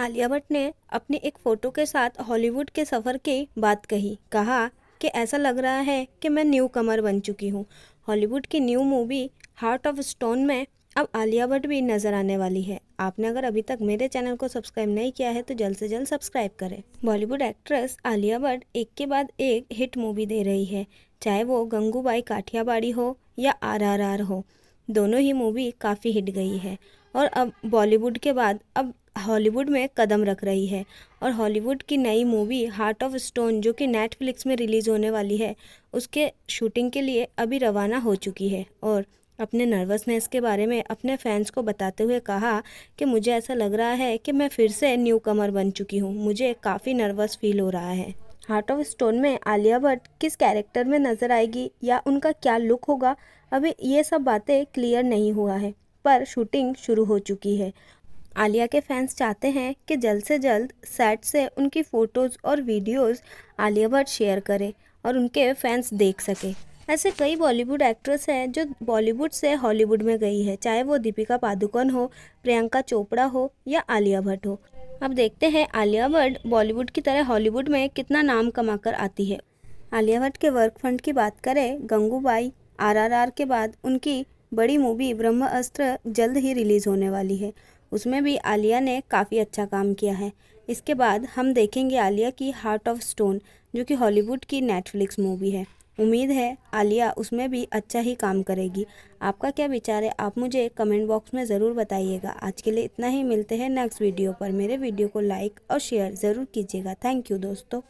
आलिया भट्ट ने अपनी एक फ़ोटो के साथ हॉलीवुड के सफ़र की बात कही कहा कि ऐसा लग रहा है कि मैं न्यू कमर बन चुकी हूँ हॉलीवुड की new movie Heart of Stone में अब आलिया भट्ट भी नज़र आने वाली है आपने अगर अभी तक मेरे चैनल को सब्सक्राइब नहीं किया है तो जल्द से जल्द सब्सक्राइब करें बॉलीवुड एक्ट्रेस आलिया भट्ट एक के बाद एक हिट मूवी दे रही है चाहे वो गंगूबाई काठियाबाड़ी हो या आरआरआर हो दोनों ही मूवी काफ़ी हिट गई है और अब बॉलीवुड के बाद अब हॉलीवुड में कदम रख रही है और हॉलीवुड की नई मूवी हार्ट ऑफ स्टोन जो कि नेटफ्लिक्स में रिलीज़ होने वाली है उसके शूटिंग के लिए अभी रवाना हो चुकी है और अपने नर्वसनेस के बारे में अपने फैंस को बताते हुए कहा कि मुझे ऐसा लग रहा है कि मैं फिर से न्यू कमर बन चुकी हूँ मुझे काफ़ी नर्वस फील हो रहा है हार्ट ऑफ स्टोन में आलिया भट्ट किस कैरेक्टर में नज़र आएगी या उनका क्या लुक होगा अभी ये सब बातें क्लियर नहीं हुआ है पर शूटिंग शुरू हो चुकी है आलिया के फैंस चाहते हैं कि जल्द से जल्द सेट से उनकी फ़ोटोज़ और वीडियोज़ आलिया भट्ट शेयर करें और उनके फैंस देख सकें ऐसे कई बॉलीवुड एक्ट्रेस हैं जो बॉलीवुड से हॉलीवुड में गई है चाहे वो दीपिका पादुकोण हो प्रियंका चोपड़ा हो या आलिया भट्ट हो अब देखते हैं आलिया भट्ट बॉलीवुड की तरह हॉलीवुड में कितना नाम कमाकर आती है आलिया भट्ट के वर्क फ्रंट की बात करें गंगूबाई आरआरआर के बाद उनकी बड़ी मूवी ब्रह्मास्त्र जल्द ही रिलीज़ होने वाली है उसमें भी आलिया ने काफ़ी अच्छा काम किया है इसके बाद हम देखेंगे आलिया की हार्ट ऑफ स्टोन जो कि हॉलीवुड की नेटफ्लिक्स मूवी है उम्मीद है आलिया उसमें भी अच्छा ही काम करेगी आपका क्या विचार है आप मुझे कमेंट बॉक्स में ज़रूर बताइएगा आज के लिए इतना ही मिलते हैं नेक्स्ट वीडियो पर मेरे वीडियो को लाइक और शेयर ज़रूर कीजिएगा थैंक यू दोस्तों